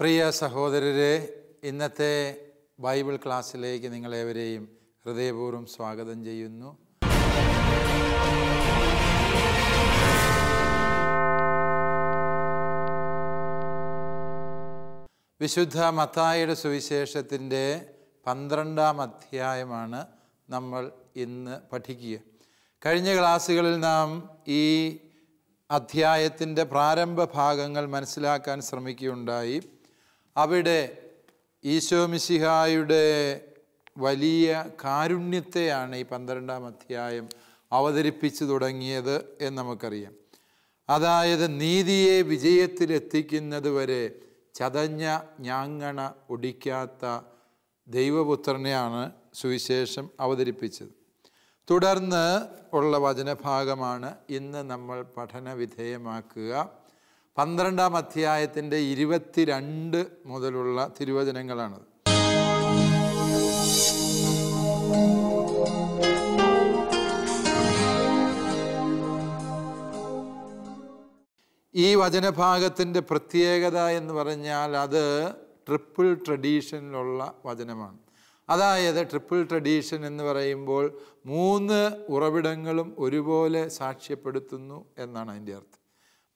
പ്രിയ സഹോദരരെ ഇന്നത്തെ ബൈബിൾ ക്ലാസ്സിലേക്ക് നിങ്ങളേവരെയും ഹൃദയപൂർവ്വം സ്വാഗതം ചെയ്യുന്നു വിശുദ്ധ മത്തായിയുടെ സുവിശേഷത്തിൻ്റെ പന്ത്രണ്ടാം അധ്യായമാണ് നമ്മൾ ഇന്ന് പഠിക്കുക കഴിഞ്ഞ ക്ലാസ്സുകളിൽ നാം ഈ അധ്യായത്തിൻ്റെ പ്രാരംഭ ഭാഗങ്ങൾ മനസ്സിലാക്കാൻ ശ്രമിക്കുകയുണ്ടായി അവിടെ ഈശോമിശിഹായുടെ വലിയ കാരുണ്യത്തെയാണ് ഈ പന്ത്രണ്ടാം അധ്യായം അവതരിപ്പിച്ചു തുടങ്ങിയത് എന്ന് നമുക്കറിയാം അതായത് നീതിയെ വിജയത്തിലെത്തിക്കുന്നതുവരെ ചതഞ്ഞ ഞാങ്ങണ ഒടിക്കാത്ത ദൈവപുത്രനെയാണ് സുവിശേഷം അവതരിപ്പിച്ചത് തുടർന്ന് ഉള്ള വചനഭാഗമാണ് ഇന്ന് നമ്മൾ പഠന വിധേയമാക്കുക പന്ത്രണ്ടാം അധ്യായത്തിൻ്റെ ഇരുപത്തിരണ്ട് മുതലുള്ള തിരുവചനങ്ങളാണത് ഈ വചനഭാഗത്തിൻ്റെ പ്രത്യേകത എന്ന് പറഞ്ഞാൽ അത് ട്രിപ്പിൾ ട്രഡീഷനിലുള്ള വചനമാണ് അതായത് ട്രിപ്പിൾ ട്രഡീഷൻ എന്ന് പറയുമ്പോൾ മൂന്ന് ഉറവിടങ്ങളും ഒരുപോലെ സാക്ഷ്യപ്പെടുത്തുന്നു എന്നാണ് അതിൻ്റെ അർത്ഥം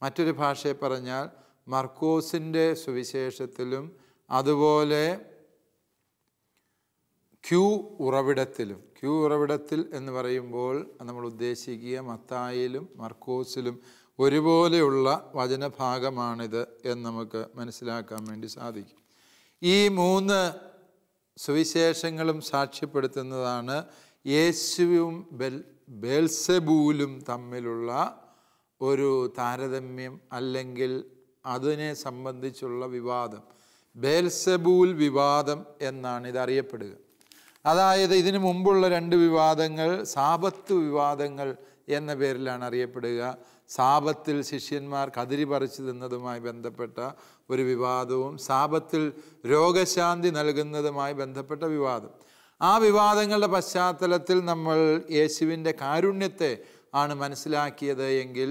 മറ്റൊരു ഭാഷയെ പറഞ്ഞാൽ മർക്കോസിൻ്റെ സുവിശേഷത്തിലും അതുപോലെ ക്യൂ ഉറവിടത്തിലും ക്യൂ ഉറവിടത്തിൽ എന്ന് പറയുമ്പോൾ നമ്മൾ ഉദ്ദേശിക്കുക മത്തായിലും മർക്കോസിലും ഒരുപോലെയുള്ള വചനഭാഗമാണിത് എന്ന് നമുക്ക് മനസ്സിലാക്കാൻ വേണ്ടി സാധിക്കും ഈ മൂന്ന് സുവിശേഷങ്ങളും സാക്ഷ്യപ്പെടുത്തുന്നതാണ് യേശുവും ബെൽ ബേൽസെബൂലും തമ്മിലുള്ള ഒരു താരതമ്യം അല്ലെങ്കിൽ അതിനെ സംബന്ധിച്ചുള്ള വിവാദം ബേൽസബൂൽ വിവാദം എന്നാണ് ഇത് അറിയപ്പെടുക അതായത് ഇതിനു മുമ്പുള്ള രണ്ട് വിവാദങ്ങൾ സാപത്ത് വിവാദങ്ങൾ എന്ന പേരിലാണ് അറിയപ്പെടുക സാപത്തിൽ ശിഷ്യന്മാർ കതിരി പറിച്ചു തിന്നതുമായി ബന്ധപ്പെട്ട ഒരു വിവാദവും സാപത്തിൽ രോഗശാന്തി നൽകുന്നതുമായി ബന്ധപ്പെട്ട വിവാദം ആ വിവാദങ്ങളുടെ പശ്ചാത്തലത്തിൽ നമ്മൾ യേശുവിൻ്റെ കാരുണ്യത്തെ ആണ് മനസ്സിലാക്കിയത് എങ്കിൽ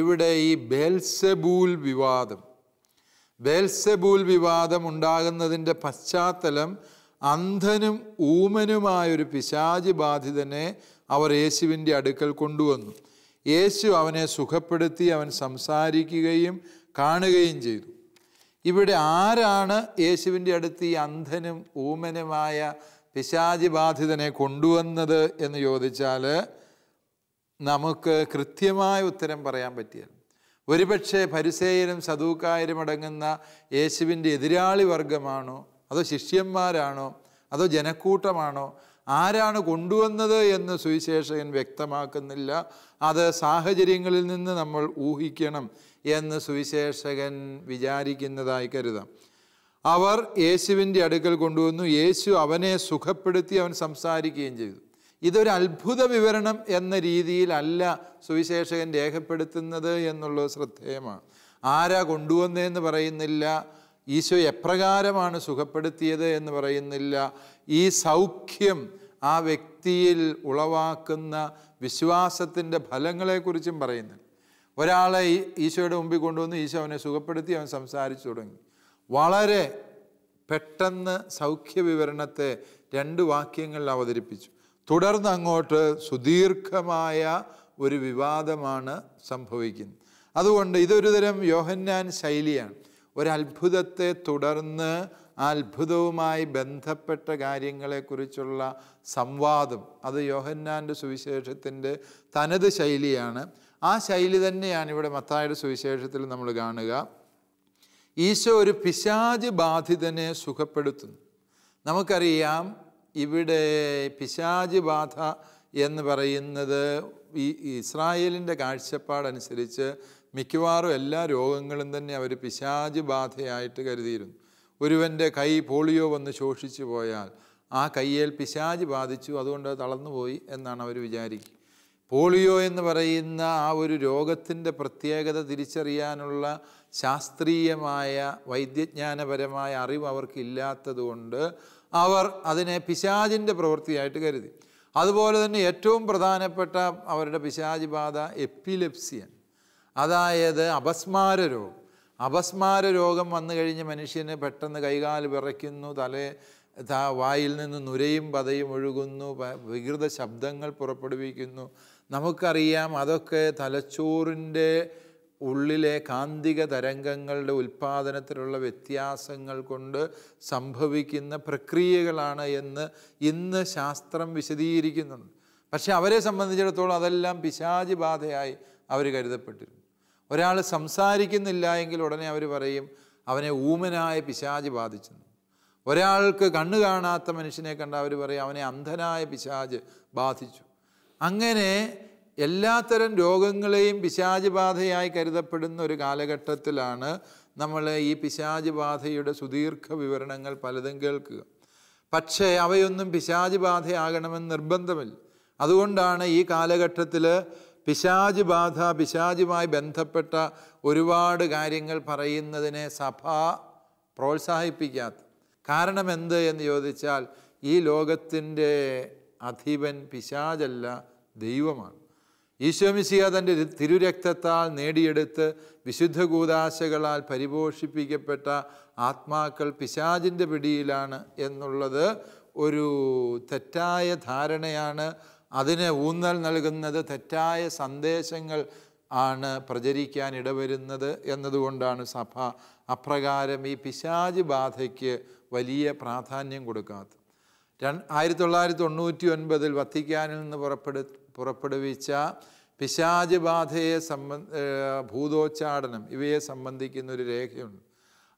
ഇവിടെ ഈ ബേൽസബൂൽ വിവാദം ബേൽസബൂൽ വിവാദം ഉണ്ടാകുന്നതിൻ്റെ പശ്ചാത്തലം അന്ധനും ഊമനുമായൊരു പിശാജ് ബാധിതനെ അവർ യേശുവിൻ്റെ അടുക്കൽ കൊണ്ടുവന്നു യേശു അവനെ സുഖപ്പെടുത്തി അവൻ സംസാരിക്കുകയും കാണുകയും ചെയ്തു ഇവിടെ ആരാണ് യേശുവിൻ്റെ അടുത്ത് ഈ അന്ധനും ഊമനുമായ പിശാജി ബാധിതനെ കൊണ്ടുവന്നത് എന്ന് ചോദിച്ചാൽ നമുക്ക് കൃത്യമായ ഉത്തരം പറയാൻ പറ്റിയാൽ ഒരുപക്ഷെ പരിസേയരും സദൂക്കായരും അടങ്ങുന്ന യേശുവിൻ്റെ എതിരാളി വർഗമാണോ അതോ ശിഷ്യന്മാരാണോ അതോ ജനക്കൂട്ടമാണോ ആരാണ് കൊണ്ടുവന്നത് എന്ന് സുവിശേഷകൻ വ്യക്തമാക്കുന്നില്ല അത് സാഹചര്യങ്ങളിൽ നിന്ന് നമ്മൾ ഊഹിക്കണം എന്ന് സുവിശേഷകൻ വിചാരിക്കുന്നതായി കരുതാം അവർ യേശുവിൻ്റെ അടുക്കൽ കൊണ്ടുവന്നു യേശു അവനെ സുഖപ്പെടുത്തി അവൻ സംസാരിക്കുകയും ചെയ്തു ഇതൊരു അത്ഭുത വിവരണം എന്ന രീതിയിലല്ല സുവിശേഷകൻ രേഖപ്പെടുത്തുന്നത് എന്നുള്ളത് ശ്രദ്ധേയമാണ് ആരാ കൊണ്ടുവന്നതെന്ന് പറയുന്നില്ല ഈശോ എപ്രകാരമാണ് സുഖപ്പെടുത്തിയത് എന്ന് പറയുന്നില്ല ഈ സൗഖ്യം ആ വ്യക്തിയിൽ ഉളവാക്കുന്ന വിശ്വാസത്തിൻ്റെ ഫലങ്ങളെക്കുറിച്ചും പറയുന്നില്ല ഒരാളെ ഈശോയുടെ മുമ്പിൽ കൊണ്ടുവന്ന് ഈശോ അവനെ സുഖപ്പെടുത്തി അവൻ സംസാരിച്ചു തുടങ്ങി വളരെ പെട്ടെന്ന് സൗഖ്യ വിവരണത്തെ രണ്ട് വാക്യങ്ങളിൽ അവതരിപ്പിച്ചു തുടർന്ന് അങ്ങോട്ട് സുദീർഘമായ ഒരു വിവാദമാണ് സംഭവിക്കുന്നത് അതുകൊണ്ട് ഇതൊരു തരം യോഹന്നാൻ ശൈലിയാണ് ഒരത്ഭുതത്തെ തുടർന്ന് ആ അത്ഭുതവുമായി ബന്ധപ്പെട്ട കാര്യങ്ങളെക്കുറിച്ചുള്ള സംവാദം അത് യോഹന്നാൻ്റെ സുവിശേഷത്തിൻ്റെ തനത് ശൈലിയാണ് ആ ശൈലി തന്നെയാണ് ഇവിടെ മത്തായുടെ സുവിശേഷത്തിൽ നമ്മൾ കാണുക ഈശോ ഒരു പിശാജ് ബാധിതനെ സുഖപ്പെടുത്തുന്നു നമുക്കറിയാം ഇവിടെ പിശാജ് ബാധ എന്ന് പറയുന്നത് ഈ ഇസ്രായേലിൻ്റെ കാഴ്ചപ്പാടനുസരിച്ച് മിക്കവാറും എല്ലാ രോഗങ്ങളും തന്നെ അവർ പിശാജ് ബാധയായിട്ട് കരുതിയിരുന്നു ഒരുവൻ്റെ കൈ പോളിയോ വന്ന് ശോഷിച്ചു പോയാൽ ആ കയ്യേൽ പിശാജ് ബാധിച്ചു അതുകൊണ്ട് തളർന്നുപോയി എന്നാണ് അവർ വിചാരിക്കുക പോളിയോ എന്ന് പറയുന്ന ആ ഒരു രോഗത്തിൻ്റെ പ്രത്യേകത തിരിച്ചറിയാനുള്ള ശാസ്ത്രീയമായ വൈദ്യജ്ഞാനപരമായ അറിവ് അവർക്കില്ലാത്തതുകൊണ്ട് അവർ അതിനെ പിശാചിൻ്റെ പ്രവൃത്തിയായിട്ട് കരുതി അതുപോലെ തന്നെ ഏറ്റവും പ്രധാനപ്പെട്ട അവരുടെ പിശാചി ബാധ എപ്പിലെപ്സിയൻ അതായത് അപസ്മാര രോഗം അപസ്മാര രോഗം വന്നു കഴിഞ്ഞ മനുഷ്യന് പെട്ടെന്ന് കൈകാൽ വിറയ്ക്കുന്നു തലേ വായിൽ നിന്ന് നുരയും പതയും ഒഴുകുന്നു വികൃത ശബ്ദങ്ങൾ പുറപ്പെടുവിക്കുന്നു നമുക്കറിയാം അതൊക്കെ തലച്ചോറിൻ്റെ ഉള്ളിലെ കാന്തിക തരംഗങ്ങളുടെ ഉൽപ്പാദനത്തിലുള്ള വ്യത്യാസങ്ങൾ കൊണ്ട് സംഭവിക്കുന്ന പ്രക്രിയകളാണ് എന്ന് ഇന്ന് ശാസ്ത്രം വിശദീകരിക്കുന്നുണ്ട് പക്ഷേ അവരെ സംബന്ധിച്ചിടത്തോളം അതെല്ലാം പിശാചി ബാധയായി അവർ കരുതപ്പെട്ടിരുന്നു ഒരാൾ സംസാരിക്കുന്നില്ല എങ്കിൽ ഉടനെ അവർ പറയും അവനെ ഊമനായ പിശാചി ബാധിച്ചെന്നു ഒരാൾക്ക് കണ്ണു കാണാത്ത മനുഷ്യനെ കണ്ട അവർ പറയും അവനെ അന്ധനായ പിശാജ് ബാധിച്ചു അങ്ങനെ എല്ലാത്തരം രോഗങ്ങളെയും പിശാചുബാധയായി കരുതപ്പെടുന്ന ഒരു കാലഘട്ടത്തിലാണ് നമ്മൾ ഈ പിശാചുബാധയുടെ സുദീർഘ വിവരണങ്ങൾ പലതും കേൾക്കുക പക്ഷേ അവയൊന്നും പിശാചുബാധയാകണമെന്ന് നിർബന്ധമില്ല അതുകൊണ്ടാണ് ഈ കാലഘട്ടത്തിൽ പിശാചുബാധ പിശാചുമായി ബന്ധപ്പെട്ട ഒരുപാട് കാര്യങ്ങൾ പറയുന്നതിനെ സഭ പ്രോത്സാഹിപ്പിക്കാത്ത കാരണം എന്ത് എന്ന് ചോദിച്ചാൽ ഈ ലോകത്തിൻ്റെ അധിപൻ പിശാചല്ല ദൈവമാണ് ഈശോമിസിയ തൻ്റെ തിരുരക്തത്താൽ നേടിയെടുത്ത് വിശുദ്ധ കൂതാശകളാൽ പരിപോഷിപ്പിക്കപ്പെട്ട ആത്മാക്കൾ പിശാചിൻ്റെ പിടിയിലാണ് എന്നുള്ളത് ഒരു തെറ്റായ ധാരണയാണ് അതിന് ഊന്നൽ നൽകുന്നത് തെറ്റായ സന്ദേശങ്ങൾ ആണ് പ്രചരിക്കാൻ ഇടവരുന്നത് എന്നതുകൊണ്ടാണ് സഭ അപ്രകാരം ഈ പിശാജ് ബാധയ്ക്ക് വലിയ പ്രാധാന്യം കൊടുക്കാത്തത് ആയിരത്തി തൊള്ളായിരത്തി തൊണ്ണൂറ്റി ഒൻപതിൽ വത്തിക്കാനിൽ നിന്ന് പുറപ്പെടു പുറപ്പെടുവിച്ച പിശാജ് ബാധയെ സംബന്ധ ഭൂതോച്ചാടനം ഇവയെ സംബന്ധിക്കുന്ന ഒരു രേഖയുണ്ട്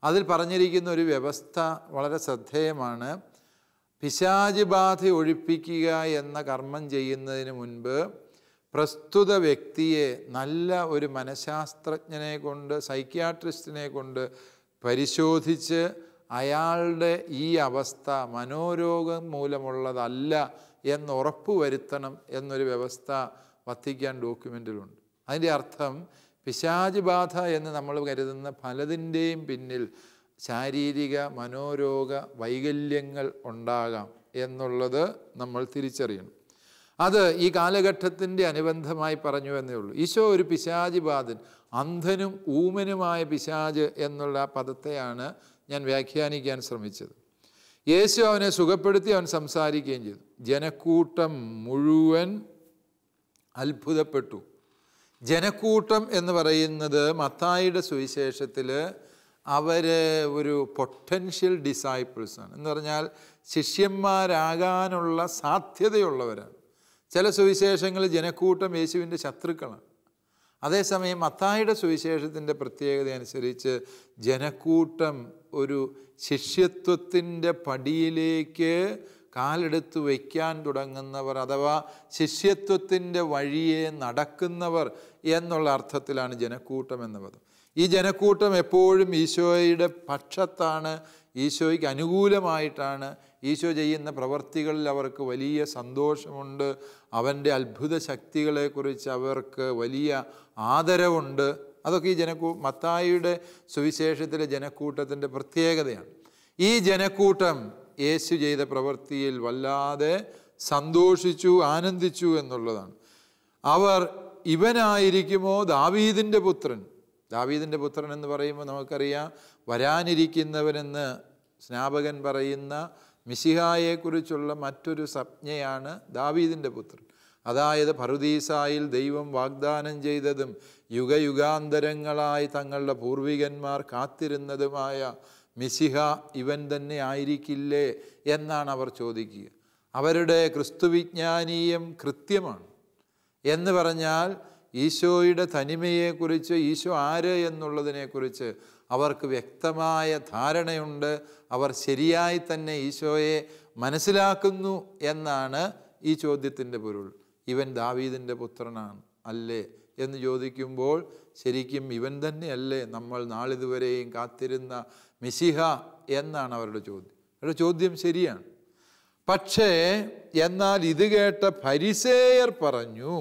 അതിൽ പറഞ്ഞിരിക്കുന്ന ഒരു വ്യവസ്ഥ വളരെ ശ്രദ്ധേയമാണ് പിശാജ് ബാധ ഒഴിപ്പിക്കുക എന്ന കർമ്മം ചെയ്യുന്നതിന് മുൻപ് പ്രസ്തുത വ്യക്തിയെ നല്ല ഒരു മനഃശാസ്ത്രജ്ഞനെ കൊണ്ട് സൈക്യാട്രിസ്റ്റിനെ കൊണ്ട് പരിശോധിച്ച് അയാളുടെ ഈ അവസ്ഥ മനോരോഗം മൂലമുള്ളതല്ല എന്ന് ഉറപ്പുവരുത്തണം എന്നൊരു വ്യവസ്ഥ വത്തിക്കാൻ ഡോക്യുമെൻറ്റിലുണ്ട് അതിൻ്റെ അർത്ഥം പിശാജ് ബാധ എന്ന് നമ്മൾ കരുതുന്ന പലതിൻ്റെയും പിന്നിൽ ശാരീരിക മനോരോഗ വൈകല്യങ്ങൾ ഉണ്ടാകാം എന്നുള്ളത് നമ്മൾ തിരിച്ചറിയണം അത് ഈ കാലഘട്ടത്തിൻ്റെ അനുബന്ധമായി പറഞ്ഞു എന്നേ ഉള്ളൂ ഈശോ ഒരു പിശാജ് ബാധൻ അന്ധനും ഊമനുമായ പിശാജ് എന്നുള്ള പദത്തെയാണ് ഞാൻ വ്യാഖ്യാനിക്കാൻ ശ്രമിച്ചത് യേശു അവനെ സുഖപ്പെടുത്തി അവൻ സംസാരിക്കുകയും ചെയ്തു ജനക്കൂട്ടം മുഴുവൻ അത്ഭുതപ്പെട്ടു ജനക്കൂട്ടം എന്ന് പറയുന്നത് മത്തായിയുടെ സുവിശേഷത്തിൽ അവർ ഒരു പൊട്ടൻഷ്യൽ ഡിസൈപ്പിൾസാണ് എന്ന് പറഞ്ഞാൽ ശിഷ്യന്മാരാകാനുള്ള സാധ്യതയുള്ളവരാണ് ചില സുവിശേഷങ്ങളിൽ ജനക്കൂട്ടം യേശുവിൻ്റെ ശത്രുക്കളാണ് അതേസമയം മത്തായിയുടെ സുവിശേഷത്തിൻ്റെ പ്രത്യേകത അനുസരിച്ച് ജനക്കൂട്ടം ഒരു ശിഷ്യത്വത്തിൻ്റെ പടിയിലേക്ക് കാലെടുത്ത് വയ്ക്കാൻ തുടങ്ങുന്നവർ അഥവാ ശിഷ്യത്വത്തിൻ്റെ വഴിയെ നടക്കുന്നവർ എന്നുള്ള അർത്ഥത്തിലാണ് ജനക്കൂട്ടം എന്ന പദം ഈ ജനക്കൂട്ടം എപ്പോഴും ഈശോയുടെ പക്ഷത്താണ് ഈശോയ്ക്ക് അനുകൂലമായിട്ടാണ് ഈശോ ചെയ്യുന്ന പ്രവർത്തികളിൽ അവർക്ക് വലിയ സന്തോഷമുണ്ട് അവൻ്റെ അത്ഭുത ശക്തികളെക്കുറിച്ച് അവർക്ക് വലിയ ആദരവുണ്ട് അതൊക്കെ ഈ ജനക്കൂ മത്തായിയുടെ സുവിശേഷത്തിലെ ജനക്കൂട്ടത്തിൻ്റെ പ്രത്യേകതയാണ് ഈ ജനക്കൂട്ടം യേശു ചെയ്ത പ്രവൃത്തിയിൽ വല്ലാതെ സന്തോഷിച്ചു ആനന്ദിച്ചു എന്നുള്ളതാണ് അവർ ഇവനായിരിക്കുമോ ദാവീദിൻ്റെ പുത്രൻ ദാവീദിൻ്റെ പുത്രൻ എന്ന് പറയുമ്പോൾ നമുക്കറിയാം വരാനിരിക്കുന്നവനെന്ന് സ്നാപകൻ പറയുന്ന മിശിഹായെക്കുറിച്ചുള്ള മറ്റൊരു സ്വപ്നയാണ് ദാവീദിൻ്റെ പുത്രൻ അതായത് ഭരുദീസായിൽ ദൈവം വാഗ്ദാനം ചെയ്തതും യുഗയുഗാന്തരങ്ങളായി തങ്ങളുടെ പൂർവികന്മാർ കാത്തിരുന്നതുമായ മിസിഹ ഇവൻ തന്നെ ആയിരിക്കില്ലേ എന്നാണ് അവർ ചോദിക്കുക അവരുടെ ക്രിസ്തുവിജ്ഞാനീയം കൃത്യമാണ് എന്ന് പറഞ്ഞാൽ ഈശോയുടെ തനിമയെക്കുറിച്ച് ഈശോ ആര് എന്നുള്ളതിനെക്കുറിച്ച് അവർക്ക് വ്യക്തമായ ധാരണയുണ്ട് അവർ ശരിയായി തന്നെ ഈശോയെ മനസ്സിലാക്കുന്നു എന്നാണ് ഈ ചോദ്യത്തിൻ്റെ പൊരുൾ ഇവൻ ദാവീദിൻ്റെ പുത്രനാണ് അല്ലേ എന്ന് ചോദിക്കുമ്പോൾ ശരിക്കും ഇവൻ തന്നെയല്ലേ നമ്മൾ നാളിതുവരെയും കാത്തിരുന്ന മിസിഹ എന്നാണ് അവരുടെ ചോദ്യം അവരുടെ ചോദ്യം ശരിയാണ് പക്ഷേ എന്നാൽ ഇത് കേട്ട ഫരിസേയർ പറഞ്ഞു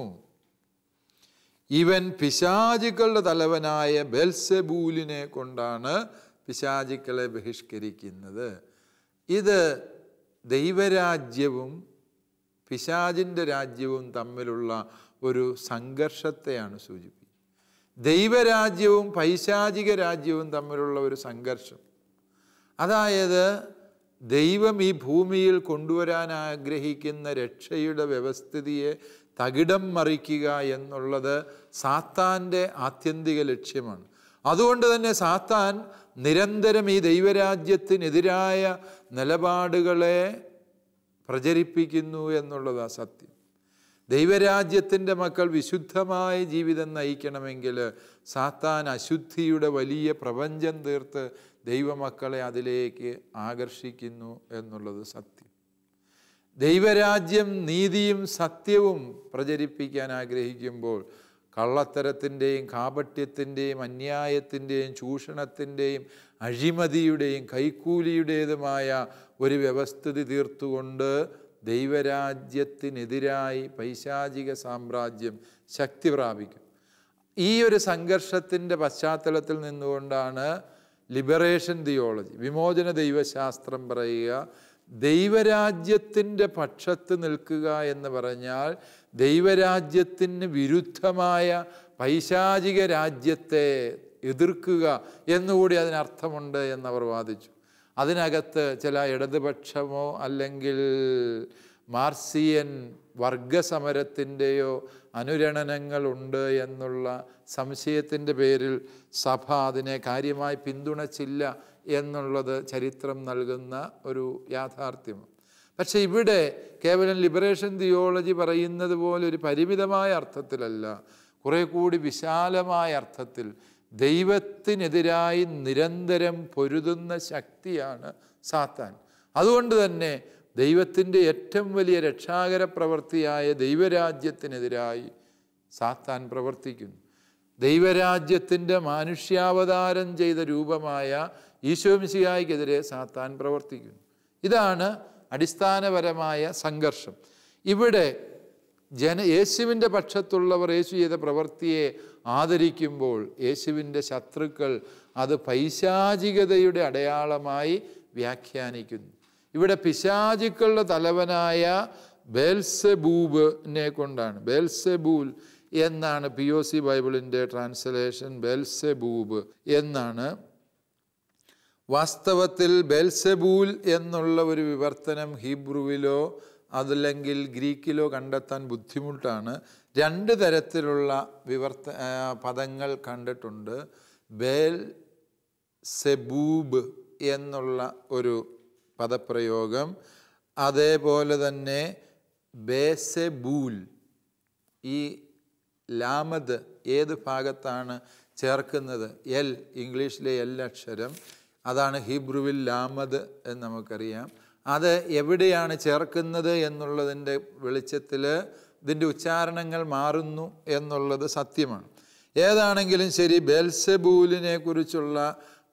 ഇവൻ പിശാചുക്കളുടെ തലവനായ ബെൽസെബൂലിനെ കൊണ്ടാണ് പിശാചുക്കളെ ബഹിഷ്കരിക്കുന്നത് ഇത് ദൈവരാജ്യവും പിശാചിൻ്റെ രാജ്യവും തമ്മിലുള്ള ഒരു സംഘർഷത്തെയാണ് സൂചിപ്പിക്കുന്നത് ദൈവരാജ്യവും പൈശാചിക രാജ്യവും തമ്മിലുള്ള ഒരു സംഘർഷം അതായത് ദൈവം ഈ ഭൂമിയിൽ കൊണ്ടുവരാൻ ആഗ്രഹിക്കുന്ന രക്ഷയുടെ വ്യവസ്ഥിതിയെ തകിടം മറിക്കുക എന്നുള്ളത് സാത്താൻ്റെ ആത്യന്തിക ലക്ഷ്യമാണ് അതുകൊണ്ട് തന്നെ സാത്താൻ നിരന്തരം ഈ ദൈവരാജ്യത്തിനെതിരായ നിലപാടുകളെ പ്രചരിപ്പിക്കുന്നു എന്നുള്ളതാണ് സത്യം ദൈവരാജ്യത്തിൻ്റെ മക്കൾ വിശുദ്ധമായ ജീവിതം നയിക്കണമെങ്കിൽ സാത്താൻ അശുദ്ധിയുടെ വലിയ പ്രപഞ്ചം തീർത്ത് ദൈവമക്കളെ അതിലേക്ക് ആകർഷിക്കുന്നു എന്നുള്ളത് സത്യം ദൈവരാജ്യം നീതിയും സത്യവും പ്രചരിപ്പിക്കാൻ ആഗ്രഹിക്കുമ്പോൾ കള്ളത്തരത്തിൻ്റെയും കാപട്യത്തിൻ്റെയും അന്യായത്തിൻ്റെയും ചൂഷണത്തിൻ്റെയും അഴിമതിയുടെയും കൈക്കൂലിയുടേതുമായ ഒരു വ്യവസ്ഥിതി തീർത്തുകൊണ്ട് ദൈവരാജ്യത്തിനെതിരായി പൈശാചിക സാമ്രാജ്യം ശക്തി പ്രാപിക്കും ഈ ഒരു സംഘർഷത്തിൻ്റെ പശ്ചാത്തലത്തിൽ നിന്നുകൊണ്ടാണ് ലിബറേഷൻ തിയോളജി വിമോചന ദൈവശാസ്ത്രം പറയുക ദൈവരാജ്യത്തിൻ്റെ പക്ഷത്ത് നിൽക്കുക എന്ന് പറഞ്ഞാൽ ദൈവരാജ്യത്തിന് വിരുദ്ധമായ പൈശാചിക രാജ്യത്തെ എതിർക്കുക എന്നുകൂടി അതിനർത്ഥമുണ്ട് എന്നവർ വാദിച്ചു അതിനകത്ത് ചില ഇടതുപക്ഷമോ അല്ലെങ്കിൽ മാർസിയൻ വർഗസമരത്തിൻ്റെയോ അനുരണനങ്ങളുണ്ട് എന്നുള്ള സംശയത്തിൻ്റെ പേരിൽ സഭ അതിനെ കാര്യമായി പിന്തുണച്ചില്ല എന്നുള്ളത് ചരിത്രം നൽകുന്ന ഒരു യാഥാർത്ഥ്യം പക്ഷെ ഇവിടെ കേവലം ലിബറേഷൻ തിയോളജി പറയുന്നത് പോലെ ഒരു പരിമിതമായ അർത്ഥത്തിലല്ല കുറേ കൂടി വിശാലമായ അർത്ഥത്തിൽ ദൈവത്തിനെതിരായി നിരന്തരം പൊരുതുന്ന ശക്തിയാണ് സാത്താൻ അതുകൊണ്ട് തന്നെ ദൈവത്തിൻ്റെ ഏറ്റവും വലിയ രക്ഷാകര പ്രവൃത്തിയായ ദൈവരാജ്യത്തിനെതിരായി സാത്താൻ പ്രവർത്തിക്കുന്നു ദൈവരാജ്യത്തിൻ്റെ മാനുഷ്യാവതാരം ചെയ്ത രൂപമായ ഈശോമിശിഹായ്ക്കെതിരെ സാത്താൻ പ്രവർത്തിക്കുന്നു ഇതാണ് അടിസ്ഥാനപരമായ സംഘർഷം ഇവിടെ ജന യേശുവിൻ്റെ പക്ഷത്തുള്ളവർ യേശു ചെയ്ത പ്രവൃത്തിയെ ആദരിക്കുമ്പോൾ യേശുവിൻ്റെ ശത്രുക്കൾ അത് പൈശാചികതയുടെ അടയാളമായി വ്യാഖ്യാനിക്കുന്നു ഇവിടെ പിശാചുക്കളുടെ തലവനായ ബേൽസെബൂബിനെ കൊണ്ടാണ് ബേൽസെബൂൽ എന്നാണ് പി ഒ സി ബൈബിളിൻ്റെ ട്രാൻസ്ലേഷൻ ബേൽസെബൂബ് എന്നാണ് വാസ്തവത്തിൽ ബേൽസെബൂൽ എന്നുള്ള ഒരു വിവർത്തനം ഹീബ്രുവിലോ അതല്ലെങ്കിൽ ഗ്രീക്കിലോ കണ്ടെത്താൻ ബുദ്ധിമുട്ടാണ് രണ്ട് തരത്തിലുള്ള വിവർത്ത പദങ്ങൾ കണ്ടിട്ടുണ്ട് ബേൽ സെബൂബ് എന്നുള്ള ഒരു പദപ്രയോഗം അതേപോലെ തന്നെ ബേസെബൂൽ ഈ ലാമത് ഏത് ഭാഗത്താണ് ചേർക്കുന്നത് എൽ ഇംഗ്ലീഷിലെ എൽ അക്ഷരം അതാണ് ഹീബ്രുവിൽ ലാമത് എന്ന് നമുക്കറിയാം അത് എവിടെയാണ് ചേർക്കുന്നത് എന്നുള്ളതിൻ്റെ വെളിച്ചത്തിൽ ഇതിൻ്റെ ഉച്ചാരണങ്ങൾ മാറുന്നു എന്നുള്ളത് സത്യമാണ് ഏതാണെങ്കിലും ശരി ബെൽസബൂലിനെ കുറിച്ചുള്ള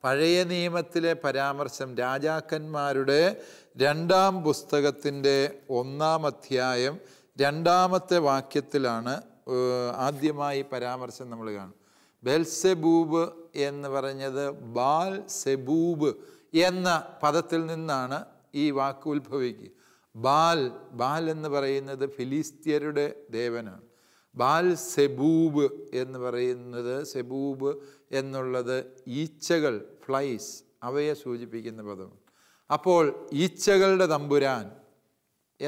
പഴയ നിയമത്തിലെ പരാമർശം രാജാക്കന്മാരുടെ രണ്ടാം പുസ്തകത്തിൻ്റെ ഒന്നാം അധ്യായം രണ്ടാമത്തെ വാക്യത്തിലാണ് ആദ്യമായി പരാമർശം നമ്മൾ കാണും ബെൽസെബൂബ് എന്ന് പറഞ്ഞത് ബാൽ സെബൂബ് എന്ന പദത്തിൽ നിന്നാണ് ഈ വാക്ക് ഉത്ഭവിക്കുക ബാൽ ബാൽ എന്ന് പറയുന്നത് ഫിലിസ്ത്യരുടെ ദേവനാണ് ബാൽ സെബൂബ് എന്ന് പറയുന്നത് സെബൂബ് എന്നുള്ളത് ഈച്ചകൾ ഫ്ലൈസ് അവയെ സൂചിപ്പിക്കുന്ന പദമാണ് അപ്പോൾ ഈച്ചകളുടെ തമ്പുരാൻ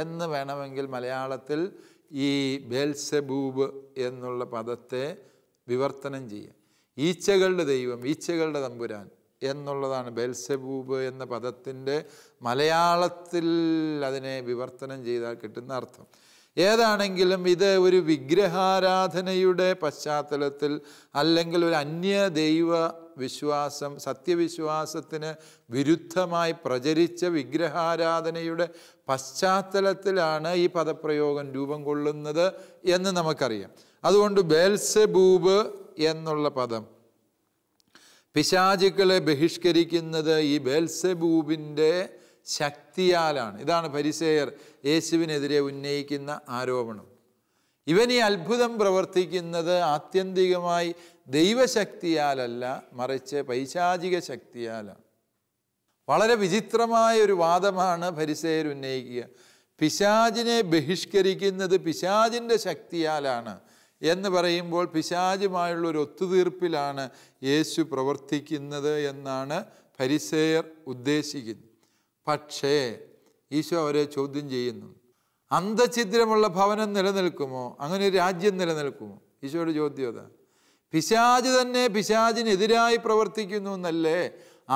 എന്ന് വേണമെങ്കിൽ മലയാളത്തിൽ ഈ ബേൽസെബൂബ് എന്നുള്ള പദത്തെ വിവർത്തനം ചെയ്യാം ഈച്ചകളുടെ ദൈവം ഈച്ചകളുടെ തമ്പുരാൻ എന്നുള്ളതാണ് ബെൽസബൂബ് എന്ന പദത്തിൻ്റെ മലയാളത്തിൽ അതിനെ വിവർത്തനം ചെയ്താൽ കിട്ടുന്ന അർത്ഥം ഏതാണെങ്കിലും ഇത് ഒരു വിഗ്രഹാരാധനയുടെ പശ്ചാത്തലത്തിൽ അല്ലെങ്കിൽ ഒരു അന്യ ദൈവ വിശ്വാസം സത്യവിശ്വാസത്തിന് വിരുദ്ധമായി പ്രചരിച്ച വിഗ്രഹാരാധനയുടെ പശ്ചാത്തലത്തിലാണ് ഈ പദപ്രയോഗം രൂപം കൊള്ളുന്നത് എന്ന് നമുക്കറിയാം അതുകൊണ്ട് ബേൽസെബൂബ് എന്നുള്ള പദം പിശാചുക്കളെ ബഹിഷ്കരിക്കുന്നത് ഈ ബേൽസബൂബിൻ്റെ ശക്തിയാലാണ് ഇതാണ് പരിസേയർ യേശുവിനെതിരെ ഉന്നയിക്കുന്ന ആരോപണം ഇവൻ ഈ അത്ഭുതം പ്രവർത്തിക്കുന്നത് ആത്യന്തികമായി ദൈവശക്തിയാലല്ല മറിച്ച് പൈശാചിക ശക്തിയാലാണ് വളരെ വിചിത്രമായ ഒരു വാദമാണ് പരിസേയർ ഉന്നയിക്കുക പിശാജിനെ ബഹിഷ്കരിക്കുന്നത് പിശാചിൻ്റെ ശക്തിയാലാണ് എന്ന് പറയുമ്പോൾ പിശാചുമായുള്ളൊരു ഒത്തുതീർപ്പിലാണ് യേശു പ്രവർത്തിക്കുന്നത് എന്നാണ് പരിസേയർ ഉദ്ദേശിക്കുന്നത് പക്ഷേ ഈശോ അവരെ ചോദ്യം ചെയ്യുന്നു അന്തഛിദ്രമുള്ള ഭവനം നിലനിൽക്കുമോ അങ്ങനെ രാജ്യം നിലനിൽക്കുമോ ഈശോയുടെ ചോദ്യം അതാ പിശാജ് തന്നെ പിശാജിനെതിരായി പ്രവർത്തിക്കുന്നു എന്നല്ലേ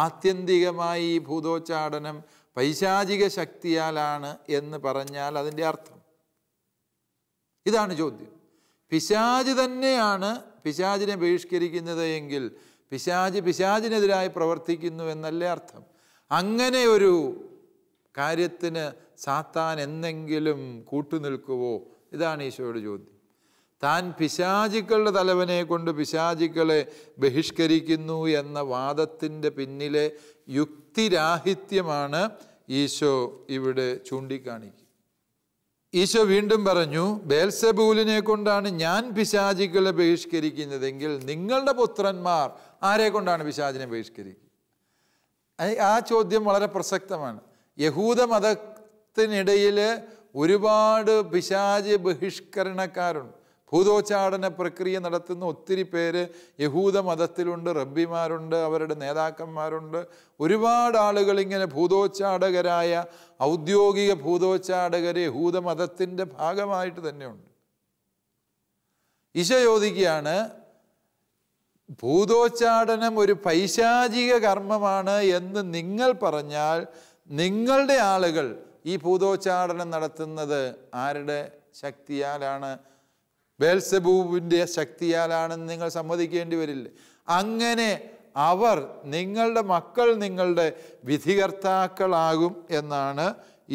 ആത്യന്തികമായി ഈ ഭൂതോച്ചാടനം പൈശാചിക ശക്തിയാലാണ് എന്ന് പറഞ്ഞാൽ അതിൻ്റെ അർത്ഥം ഇതാണ് ചോദ്യം പിശാജ് തന്നെയാണ് പിശാജിനെ ബഹിഷ്കരിക്കുന്നത് എങ്കിൽ പിശാജ് പിശാജിനെതിരായി പ്രവർത്തിക്കുന്നു എന്നല്ലേ അർത്ഥം അങ്ങനെ ഒരു കാര്യത്തിന് സാത്താൻ എന്നെങ്കിലും കൂട്ടുനിൽക്കുവോ ഇതാണ് ഈശോയുടെ ചോദ്യം താൻ പിശാചിക്കളുടെ തലവനെ കൊണ്ട് പിശാചിക്കളെ ബഹിഷ്കരിക്കുന്നു എന്ന വാദത്തിൻ്റെ പിന്നിലെ യുക്തിരാഹിത്യമാണ് ഈശോ ഇവിടെ ചൂണ്ടിക്കാണിക്കുക ഈശോ വീണ്ടും പറഞ്ഞു ബേൽസബൂലിനെ കൊണ്ടാണ് ഞാൻ പിശാചികളെ ബഹിഷ്കരിക്കുന്നതെങ്കിൽ നിങ്ങളുടെ പുത്രന്മാർ ആരെ കൊണ്ടാണ് പിശാചിനെ ബഹിഷ്കരിക്കുക ആ ചോദ്യം വളരെ പ്രസക്തമാണ് യഹൂദ മതത്തിനിടയിൽ ഒരുപാട് പിശാചി ബഹിഷ്കരണക്കാരുണ്ട് ഭൂതോച്ചാടന പ്രക്രിയ നടത്തുന്ന ഒത്തിരി പേര് യഹൂദ മതത്തിലുണ്ട് റബ്ബിമാരുണ്ട് അവരുടെ നേതാക്കന്മാരുണ്ട് ഒരുപാട് ആളുകൾ ഇങ്ങനെ ഭൂതോച്ചാടകരായ ഔദ്യോഗിക ഭൂതോച്ചാടകർ യഹൂദ മതത്തിൻ്റെ ഭാഗമായിട്ട് തന്നെയുണ്ട് ഈശ ഭൂതോച്ചാടനം ഒരു പൈശാചിക കർമ്മമാണ് എന്ന് നിങ്ങൾ പറഞ്ഞാൽ നിങ്ങളുടെ ആളുകൾ ഈ ഭൂതോച്ചാടനം നടത്തുന്നത് ആരുടെ ശക്തിയാലാണ് ബേൽസബൂബിൻ്റെ ശക്തിയാലാണെന്ന് നിങ്ങൾ സമ്മതിക്കേണ്ടി വരില്ല അങ്ങനെ അവർ നിങ്ങളുടെ മക്കൾ നിങ്ങളുടെ വിധികർത്താക്കളാകും എന്നാണ്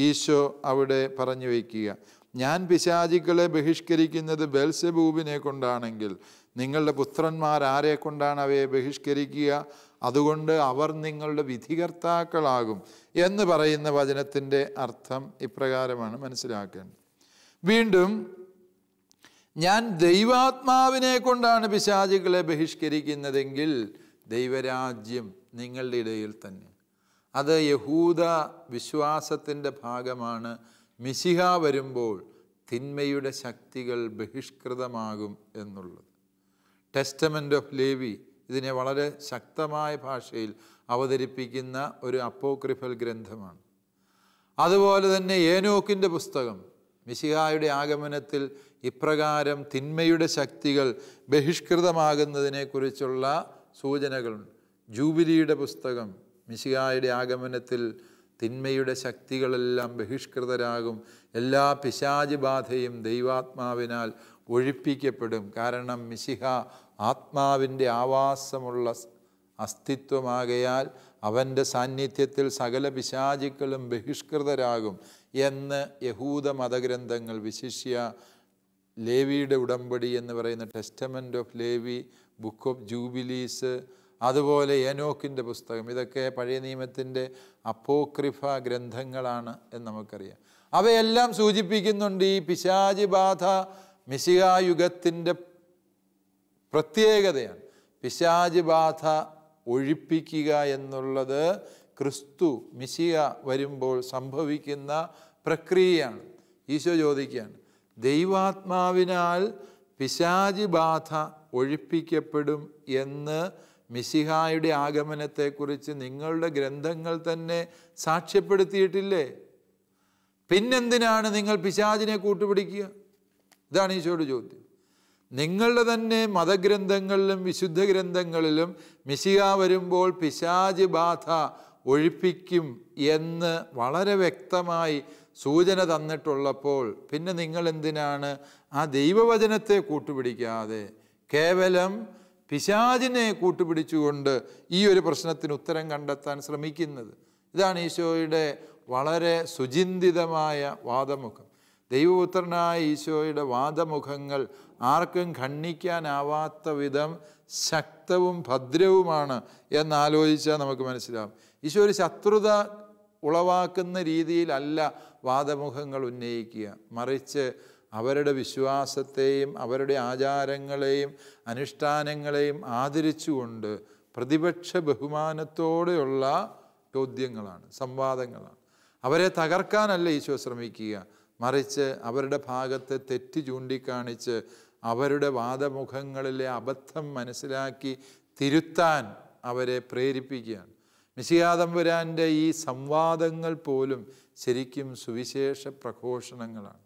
ഈശോ അവിടെ പറഞ്ഞു വയ്ക്കുക ഞാൻ പിശാചികളെ ബഹിഷ്കരിക്കുന്നത് ബെൽസബൂബിനെ കൊണ്ടാണെങ്കിൽ നിങ്ങളുടെ പുത്രന്മാർ ആരെ കൊണ്ടാണ് അവയെ ബഹിഷ്കരിക്കുക അതുകൊണ്ട് അവർ നിങ്ങളുടെ വിധികർത്താക്കളാകും എന്ന് പറയുന്ന വചനത്തിൻ്റെ അർത്ഥം ഇപ്രകാരമാണ് മനസ്സിലാക്കേണ്ടത് വീണ്ടും ഞാൻ ദൈവാത്മാവിനെ കൊണ്ടാണ് പിശാചുകളെ ബഹിഷ്കരിക്കുന്നതെങ്കിൽ ദൈവരാജ്യം നിങ്ങളുടെ ഇടയിൽ തന്നെ അത് യഹൂദ വിശ്വാസത്തിൻ്റെ ഭാഗമാണ് മിശിഹ വരുമ്പോൾ തിന്മയുടെ ശക്തികൾ ബഹിഷ്കൃതമാകും എന്നുള്ളത് ടെസ്റ്റമെൻ്റ് ഓഫ് ലേവി ഇതിനെ വളരെ ശക്തമായ ഭാഷയിൽ അവതരിപ്പിക്കുന്ന ഒരു അപ്പോക്രിഫൽ ഗ്രന്ഥമാണ് അതുപോലെ തന്നെ ഏനോക്കിൻ്റെ പുസ്തകം മിശിഹായുടെ ആഗമനത്തിൽ ഇപ്രകാരം തിന്മയുടെ ശക്തികൾ ബഹിഷ്കൃതമാകുന്നതിനെക്കുറിച്ചുള്ള സൂചനകളുണ്ട് ജൂബിലിയുടെ പുസ്തകം മിശികായുടെ ആഗമനത്തിൽ തിന്മയുടെ ശക്തികളെല്ലാം ബഹിഷ്കൃതരാകും എല്ലാ പിശാചി ബാധയും ദൈവാത്മാവിനാൽ ഒഴിപ്പിക്കപ്പെടും കാരണം മിശിഹ ആത്മാവിൻ്റെ ആവാസമുള്ള അസ്തിത്വമാകയാൽ അവൻ്റെ സാന്നിധ്യത്തിൽ സകല പിശാചിക്കളും ബഹിഷ്കൃതരാകും എന്ന് യഹൂദ മതഗ്രന്ഥങ്ങൾ വിശിഷ്യ ലേവിയുടെ ഉടമ്പടി എന്ന് പറയുന്ന testament of Levi book of Jubilees അതുപോലെ എനോക്കിൻ്റെ പുസ്തകം ഇതൊക്കെ പഴയ നിയമത്തിൻ്റെ അപ്പോക്രിഫ ഗ്രന്ഥങ്ങളാണ് എന്ന് നമുക്കറിയാം അവയെല്ലാം സൂചിപ്പിക്കുന്നുണ്ട് ഈ പിശാചി ബാധ മിശികായുഗത്തിൻ്റെ പ്രത്യേകതയാണ് പിശാചി ബാധ ഒഴിപ്പിക്കുക എന്നുള്ളത് ക്രിസ്തു മിശിക വരുമ്പോൾ സംഭവിക്കുന്ന പ്രക്രിയയാണ് ഈശോ ചോദിക്കുകയാണ് ദൈവാത്മാവിനാൽ പിശാജി ബാധ ഒഴിപ്പിക്കപ്പെടും എന്ന് മിശിഹായുടെ ആഗമനത്തെക്കുറിച്ച് നിങ്ങളുടെ ഗ്രന്ഥങ്ങൾ തന്നെ സാക്ഷ്യപ്പെടുത്തിയിട്ടില്ലേ പിന്നെന്തിനാണ് നിങ്ങൾ പിശാചിനെ കൂട്ടുപിടിക്കുക ഇതാണ് ഈശോയുടെ ചോദ്യം നിങ്ങളുടെ തന്നെ മതഗ്രന്ഥങ്ങളിലും വിശുദ്ധ ഗ്രന്ഥങ്ങളിലും മിശിക വരുമ്പോൾ പിശാചി ബാധ ഒഴിപ്പിക്കും എന്ന് വളരെ വ്യക്തമായി സൂചന തന്നിട്ടുള്ളപ്പോൾ പിന്നെ നിങ്ങൾ എന്തിനാണ് ആ ദൈവവചനത്തെ കൂട്ടുപിടിക്കാതെ കേവലം പിശാചിനെ കൂട്ടുപിടിച്ചുകൊണ്ട് ഈ ഒരു പ്രശ്നത്തിന് ഉത്തരം കണ്ടെത്താൻ ശ്രമിക്കുന്നത് ഇതാണ് ഈശോയുടെ വളരെ സുചിന്തിതമായ വാദമുഖം ദൈവപുത്രനായ ഈശോയുടെ വാദമുഖങ്ങൾ ആർക്കും ഖണ്ണിക്കാനാവാത്ത വിധം ശക്തവും ഭദ്രവുമാണ് എന്നാലോചിച്ചാൽ നമുക്ക് മനസ്സിലാവും ഈശോ ഒരു ശത്രുത ഉളവാക്കുന്ന രീതിയിലല്ല വാദമുഖങ്ങൾ ഉന്നയിക്കുക മറിച്ച് അവരുടെ വിശ്വാസത്തെയും അവരുടെ ആചാരങ്ങളെയും അനുഷ്ഠാനങ്ങളെയും ആദരിച്ചുകൊണ്ട് പ്രതിപക്ഷ ബഹുമാനത്തോടെയുള്ള ചോദ്യങ്ങളാണ് സംവാദങ്ങളാണ് അവരെ തകർക്കാനല്ല ഈശോ ശ്രമിക്കുക മറിച്ച് അവരുടെ ഭാഗത്തെ തെറ്റ് ചൂണ്ടിക്കാണിച്ച് അവരുടെ വാദമുഖങ്ങളിലെ അബദ്ധം മനസ്സിലാക്കി തിരുത്താൻ അവരെ പ്രേരിപ്പിക്കുകയാണ് മിശിയാതമ്പുരാൻ്റെ ഈ സംവാദങ്ങൾ പോലും ശരിക്കും സുവിശേഷ പ്രഘോഷണങ്ങളാണ്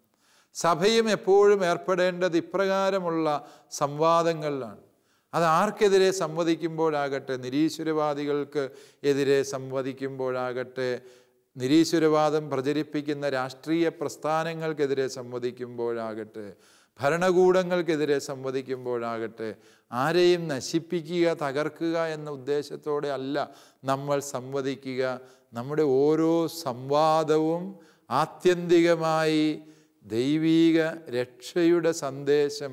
സഭയും എപ്പോഴും ഏർപ്പെടേണ്ടത് ഇപ്രകാരമുള്ള സംവാദങ്ങളിലാണ് അത് ആർക്കെതിരെ സംവദിക്കുമ്പോഴാകട്ടെ നിരീശ്വരവാദികൾക്ക് എതിരെ സംവദിക്കുമ്പോഴാകട്ടെ നിരീശ്വരവാദം പ്രചരിപ്പിക്കുന്ന രാഷ്ട്രീയ പ്രസ്ഥാനങ്ങൾക്കെതിരെ സംവദിക്കുമ്പോഴാകട്ടെ ഭരണകൂടങ്ങൾക്കെതിരെ സംവദിക്കുമ്പോഴാകട്ടെ ആരെയും നശിപ്പിക്കുക തകർക്കുക എന്ന ഉദ്ദേശത്തോടെ അല്ല നമ്മൾ സംവദിക്കുക നമ്മുടെ ഓരോ സംവാദവും ആത്യന്തികമായി ദൈവീക രക്ഷയുടെ സന്ദേശം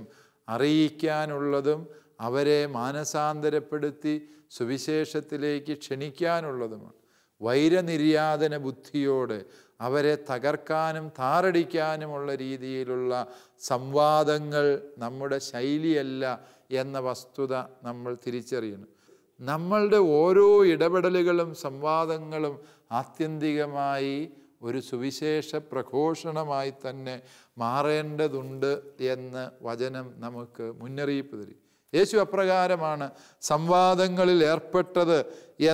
അറിയിക്കാനുള്ളതും അവരെ മാനസാന്തരപ്പെടുത്തി സുവിശേഷത്തിലേക്ക് ക്ഷണിക്കാനുള്ളതുമാണ് വൈരനിര്യാതന ബുദ്ധിയോടെ അവരെ തകർക്കാനും താറടിക്കാനുമുള്ള രീതിയിലുള്ള സംവാദങ്ങൾ നമ്മുടെ ശൈലിയല്ല എന്ന വസ്തുത നമ്മൾ തിരിച്ചറിയുന്നു നമ്മളുടെ ഓരോ ഇടപെടലുകളും സംവാദങ്ങളും ആത്യന്തികമായി ഒരു സുവിശേഷ പ്രഘോഷണമായി തന്നെ മാറേണ്ടതുണ്ട് എന്ന് വചനം നമുക്ക് മുന്നറിയിപ്പ് തരും യേശു അപ്രകാരമാണ് സംവാദങ്ങളിൽ ഏർപ്പെട്ടത്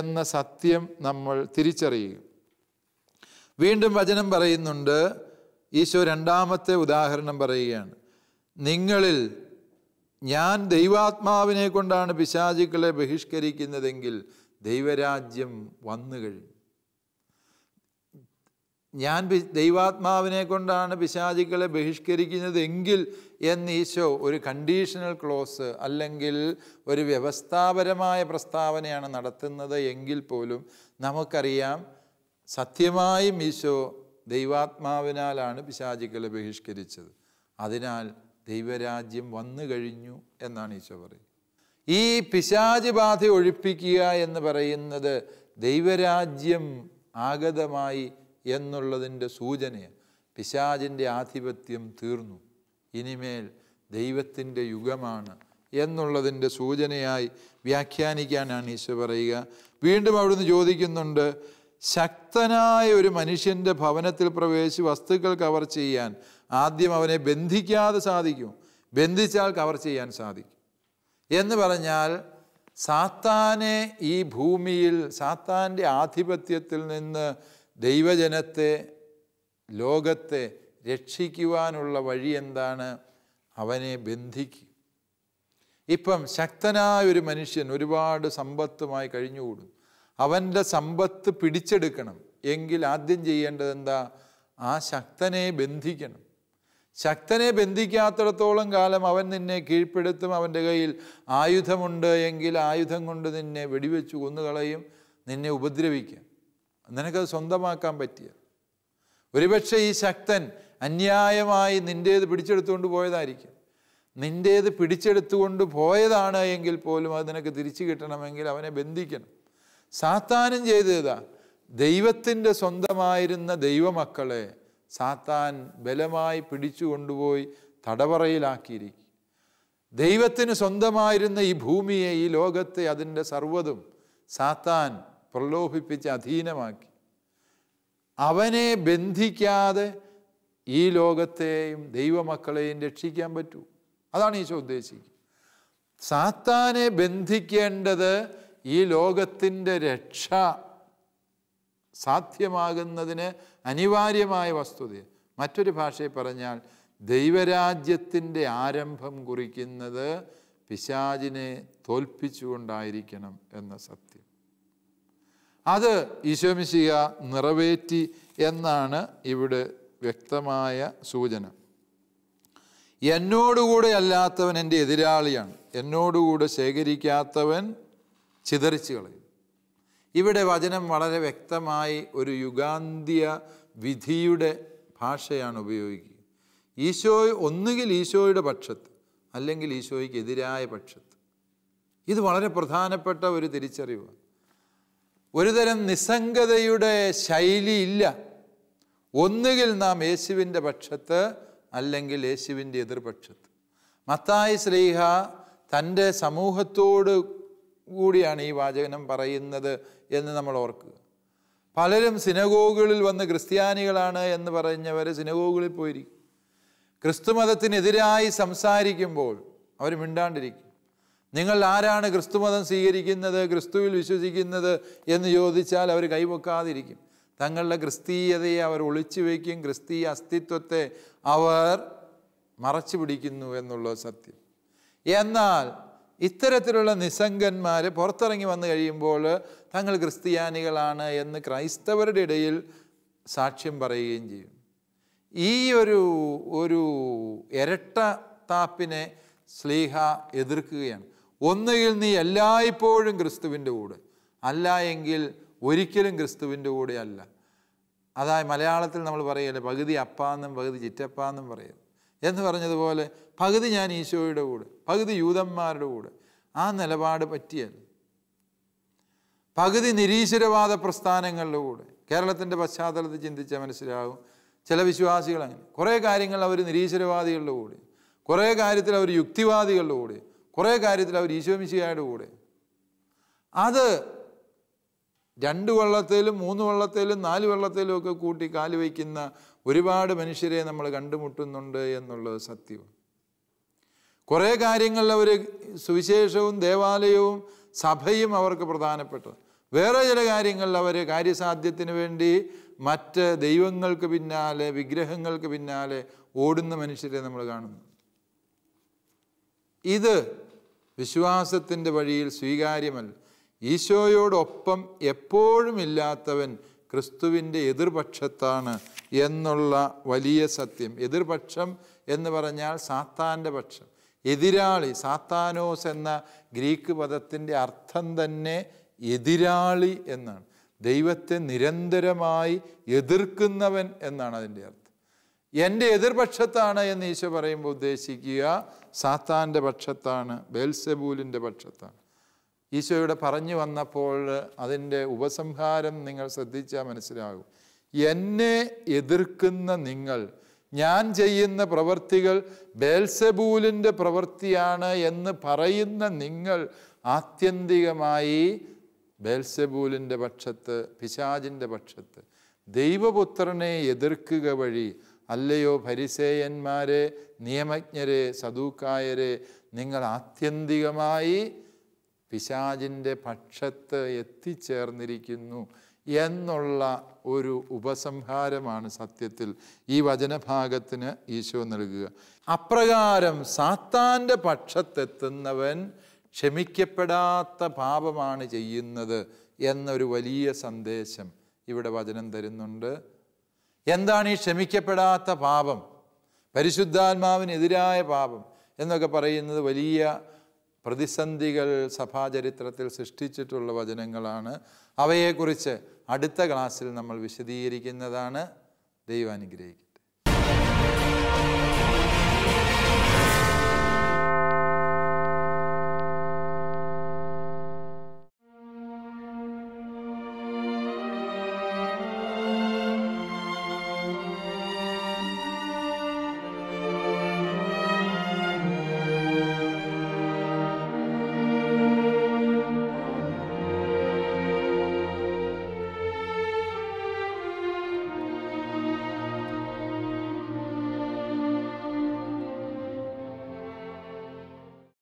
എന്ന സത്യം നമ്മൾ തിരിച്ചറിയുക വീണ്ടും വചനം പറയുന്നുണ്ട് ഈശോ രണ്ടാമത്തെ ഉദാഹരണം പറയുകയാണ് നിങ്ങളിൽ ഞാൻ ദൈവാത്മാവിനെ കൊണ്ടാണ് പിശാചുക്കളെ ബഹിഷ്കരിക്കുന്നതെങ്കിൽ ദൈവരാജ്യം വന്നു കഴിഞ്ഞു ഞാൻ ദൈവാത്മാവിനെ കൊണ്ടാണ് പിശാചികളെ ബഹിഷ്കരിക്കുന്നതെങ്കിൽ എന്ന് ഈശോ ഒരു കണ്ടീഷണൽ ക്ലോസ് അല്ലെങ്കിൽ ഒരു വ്യവസ്ഥാപരമായ പ്രസ്താവനയാണ് നടത്തുന്നത് എങ്കിൽ പോലും നമുക്കറിയാം സത്യമായും ഈശോ ദൈവാത്മാവിനാലാണ് പിശാചികളെ ബഹിഷ്കരിച്ചത് അതിനാൽ ദൈവരാജ്യം വന്നു കഴിഞ്ഞു എന്നാണ് ഈശോ പറയുന്നത് ഈ പിശാജ് ബാധ ഒഴിപ്പിക്കുക എന്ന് പറയുന്നത് ദൈവരാജ്യം ആഗതമായി എന്നുള്ളതിൻ്റെ സൂചനയാണ് പിശാജിൻ്റെ ആധിപത്യം തീർന്നു ഇനിമേൽ ദൈവത്തിൻ്റെ യുഗമാണ് എന്നുള്ളതിൻ്റെ സൂചനയായി വ്യാഖ്യാനിക്കാനാണ് ഈശോ പറയുക വീണ്ടും അവിടുന്ന് ചോദിക്കുന്നുണ്ട് ശക്തനായ ഒരു മനുഷ്യൻ്റെ ഭവനത്തിൽ പ്രവേശിച്ച് വസ്തുക്കൾ കവർ ചെയ്യാൻ ആദ്യം അവനെ ബന്ധിക്കാതെ സാധിക്കും ബന്ധിച്ചാൽ കവർ ചെയ്യാൻ സാധിക്കും എന്ന് പറഞ്ഞാൽ സാത്താനെ ഈ ഭൂമിയിൽ സാത്താൻ്റെ ആധിപത്യത്തിൽ നിന്ന് ദൈവജനത്തെ ലോകത്തെ രക്ഷിക്കുവാനുള്ള വഴി എന്താണ് അവനെ ബന്ധിക്കുക ഇപ്പം ശക്തനായ ഒരു മനുഷ്യൻ ഒരുപാട് സമ്പത്തുമായി കഴിഞ്ഞുകൂടുന്നു അവൻ്റെ സമ്പത്ത് പിടിച്ചെടുക്കണം എങ്കിൽ ആദ്യം ചെയ്യേണ്ടത് എന്താ ആ ശക്തനെ ബന്ധിക്കണം ശക്തനെ ബന്ധിക്കാത്തിടത്തോളം കാലം അവൻ നിന്നെ കീഴ്പ്പെടുത്തും അവൻ്റെ കയ്യിൽ ആയുധമുണ്ട് എങ്കിൽ ആയുധം കൊണ്ട് നിന്നെ വെടിവെച്ച് കൊന്നുകളയും നിന്നെ ഉപദ്രവിക്കാം നിനക്കത് സ്വന്തമാക്കാൻ പറ്റിയ ഒരുപക്ഷെ ഈ ശക്തൻ അന്യായമായി നിൻ്റേത് പിടിച്ചെടുത്തുകൊണ്ട് പോയതായിരിക്കും നിൻ്റേത് പിടിച്ചെടുത്തുകൊണ്ട് പോയതാണ് എങ്കിൽ പോലും അത് നിനക്ക് തിരിച്ചു കിട്ടണമെങ്കിൽ അവനെ ബന്ധിക്കണം സാത്താനും ചെയ്തതാ ദൈവത്തിൻ്റെ സ്വന്തമായിരുന്ന ദൈവമക്കളെ സാത്താൻ ബലമായി പിടിച്ചു കൊണ്ടുപോയി തടവറയിലാക്കിയിരിക്കും ദൈവത്തിന് സ്വന്തമായിരുന്ന ഈ ഭൂമിയെ ഈ ലോകത്തെ അതിൻ്റെ സർവ്വതും സാത്താൻ പ്രലോഭിപ്പിച്ച് അധീനമാക്കി അവനെ ബന്ധിക്കാതെ ഈ ലോകത്തെയും ദൈവമക്കളെയും രക്ഷിക്കാൻ പറ്റൂ അതാണ് ഈശോ ഉദ്ദേശിക്കുന്നത് സാത്താനെ ബന്ധിക്കേണ്ടത് ഈ ലോകത്തിൻ്റെ രക്ഷ സാധ്യമാകുന്നതിന് അനിവാര്യമായ വസ്തുത മറ്റൊരു ഭാഷയിൽ പറഞ്ഞാൽ ദൈവരാജ്യത്തിൻ്റെ ആരംഭം കുറിക്കുന്നത് പിശാജിനെ തോൽപ്പിച്ചുകൊണ്ടായിരിക്കണം എന്ന സത്യം അത് ഈശോമിശിക നിറവേറ്റി എന്നാണ് ഇവിടെ വ്യക്തമായ സൂചന എന്നോടുകൂടെ അല്ലാത്തവൻ എൻ്റെ എതിരാളിയാണ് എന്നോടുകൂടെ ശേഖരിക്കാത്തവൻ ചിതറിച്ച് കളയും ഇവിടെ വചനം വളരെ വ്യക്തമായി ഒരു യുഗാന്ത്യ വിധിയുടെ ഭാഷയാണ് ഉപയോഗിക്കുക ഈശോ ഒന്നുകിൽ ഈശോയുടെ പക്ഷത്ത് അല്ലെങ്കിൽ ഈശോയ്ക്ക് എതിരായ പക്ഷത്ത് ഇത് വളരെ പ്രധാനപ്പെട്ട ഒരു തിരിച്ചറിവാണ് ഒരുതരം നിസ്സംഗതയുടെ ശൈലിയില്ല ഒന്നുകിൽ നാം യേശുവിൻ്റെ പക്ഷത്ത് അല്ലെങ്കിൽ യേശുവിൻ്റെ എതിർപക്ഷത്ത് മത്തായി ശ്രീഹ തൻ്റെ സമൂഹത്തോട് കൂടിയാണ് ഈ വാചകനം പറയുന്നത് എന്ന് നമ്മൾ ഓർക്കുക പലരും സിനഗോഗുകളിൽ വന്ന് ക്രിസ്ത്യാനികളാണ് എന്ന് പറഞ്ഞവർ സിനഗോഗുകളിൽ പോയിരിക്കും മതത്തിനെതിരായി സംസാരിക്കുമ്പോൾ അവർ മിണ്ടാണ്ടിരിക്കും നിങ്ങൾ ആരാണ് ക്രിസ്തുമതം സ്വീകരിക്കുന്നത് ക്രിസ്തുവിൽ വിശ്വസിക്കുന്നത് എന്ന് ചോദിച്ചാൽ അവർ കൈവെക്കാതിരിക്കും തങ്ങളുടെ ക്രിസ്തീയതയെ അവർ ഒളിച്ചു വയ്ക്കും ക്രിസ്തീയ അസ്തിത്വത്തെ അവർ മറച്ചു പിടിക്കുന്നു എന്നുള്ളത് സത്യം എന്നാൽ ഇത്തരത്തിലുള്ള നിസംഗന്മാർ പുറത്തിറങ്ങി വന്നു കഴിയുമ്പോൾ തങ്ങൾ ക്രിസ്ത്യാനികളാണ് എന്ന് ക്രൈസ്തവരുടെ ഇടയിൽ സാക്ഷ്യം പറയുകയും ചെയ്യും ഈ ഒരു ഒരു ഇരട്ട താപ്പിനെ സ്ലീഹ എതിർക്കുകയാണ് ഒന്നുകിൽ നീ എല്ലായ്പ്പോഴും ക്രിസ്തുവിൻ്റെ കൂടെ അല്ല എങ്കിൽ ഒരിക്കലും ക്രിസ്തുവിൻ്റെ കൂടെ അല്ല അതായത് മലയാളത്തിൽ നമ്മൾ പറയല്ലേ പകുതി അപ്പാന്നും പകുതി ചിറ്റപ്പാന്നും പറയും എന്ന് പറഞ്ഞതുപോലെ പകുതി ഞാൻ ഈശോയുടെ കൂടെ പകുതി യൂതന്മാരുടെ കൂടെ ആ നിലപാട് പറ്റിയത് പകുതി നിരീശ്വരവാദ പ്രസ്ഥാനങ്ങളുടെ കൂടെ കേരളത്തിൻ്റെ പശ്ചാത്തലത്തിൽ ചിന്തിച്ചാൽ മനസ്സിലാകും ചില വിശ്വാസികൾ അങ്ങനെ കുറേ കാര്യങ്ങൾ അവർ നിരീശ്വരവാദികളുടെ കൂടെ കുറേ കാര്യത്തിൽ അവർ യുക്തിവാദികളുടെ കൂടെ കുറേ കാര്യത്തിൽ അവർ ഈശോമിശിയായുടെ കൂടെ അത് രണ്ട് വള്ളത്തിലും മൂന്ന് വള്ളത്തിലും നാല് വള്ളത്തിലും ഒക്കെ കൂട്ടി കാലുവയ്ക്കുന്ന ഒരുപാട് മനുഷ്യരെ നമ്മൾ കണ്ടുമുട്ടുന്നുണ്ട് എന്നുള്ളത് സത്യമാണ് കുറേ കാര്യങ്ങളിൽ അവർ സുവിശേഷവും ദേവാലയവും സഭയും അവർക്ക് പ്രധാനപ്പെട്ടത് വേറെ ചില കാര്യങ്ങളിൽ അവർ കാര്യസാധ്യത്തിന് വേണ്ടി മറ്റ് ദൈവങ്ങൾക്ക് പിന്നാലെ വിഗ്രഹങ്ങൾക്ക് പിന്നാലെ ഓടുന്ന മനുഷ്യരെ നമ്മൾ കാണുന്നു ഇത് വിശ്വാസത്തിൻ്റെ വഴിയിൽ സ്വീകാര്യമല്ല ഈശോയോടൊപ്പം എപ്പോഴും ഇല്ലാത്തവൻ ക്രിസ്തുവിൻ്റെ എതിർപക്ഷത്താണ് എന്നുള്ള വലിയ സത്യം എതിർപക്ഷം എന്ന് പറഞ്ഞാൽ സാത്താൻ്റെ പക്ഷം എതിരാളി സാത്താനോസ് എന്ന ഗ്രീക്ക് പദത്തിൻ്റെ അർത്ഥം തന്നെ എതിരാളി എന്നാണ് ദൈവത്തെ നിരന്തരമായി എതിർക്കുന്നവൻ എന്നാണ് അതിൻ്റെ അർത്ഥം എൻ്റെ എതിർപക്ഷത്താണ് എന്ന് ഈശോ പറയുമ്പോൾ ഉദ്ദേശിക്കുക സാത്താൻ്റെ പക്ഷത്താണ് ബേൽസബൂലിൻ്റെ പക്ഷത്താണ് ഈശോയുടെ പറഞ്ഞു വന്നപ്പോൾ അതിൻ്റെ ഉപസംഹാരം നിങ്ങൾ ശ്രദ്ധിച്ചാൽ മനസ്സിലാകും എന്നെ എതിർക്കുന്ന നിങ്ങൾ ഞാൻ ചെയ്യുന്ന പ്രവൃത്തികൾ ബേൽസബൂലിൻ്റെ പ്രവൃത്തിയാണ് എന്ന് പറയുന്ന നിങ്ങൾ ആത്യന്തികമായി ബേൽസബൂലിൻ്റെ പക്ഷത്ത് പിശാജിൻ്റെ പക്ഷത്ത് ദൈവപുത്രനെ എതിർക്കുക വഴി അല്ലയോ പരിസേയന്മാരെ നിയമജ്ഞരെ സദൂക്കായരെ നിങ്ങൾ ആത്യന്തികമായി പിശാജിൻ്റെ പക്ഷത്ത് എത്തിച്ചേർന്നിരിക്കുന്നു എന്നുള്ള ഒരു ഉപസംഹാരമാണ് സത്യത്തിൽ ഈ വചനഭാഗത്തിന് ഈശോ നൽകുക അപ്രകാരം സാത്താൻ്റെ പക്ഷത്തെത്തുന്നവൻ ക്ഷമിക്കപ്പെടാത്ത പാപമാണ് ചെയ്യുന്നത് എന്നൊരു വലിയ സന്ദേശം ഇവിടെ വചനം തരുന്നുണ്ട് എന്താണ് ഈ ക്ഷമിക്കപ്പെടാത്ത പാപം പരിശുദ്ധാത്മാവിനെതിരായ പാപം എന്നൊക്കെ പറയുന്നത് വലിയ പ്രതിസന്ധികൾ സഭാചരിത്രത്തിൽ സൃഷ്ടിച്ചിട്ടുള്ള വചനങ്ങളാണ് അവയെക്കുറിച്ച് അടുത്ത ക്ലാസ്സിൽ നമ്മൾ വിശദീകരിക്കുന്നതാണ് ദൈവം അനുഗ്രഹിക്കും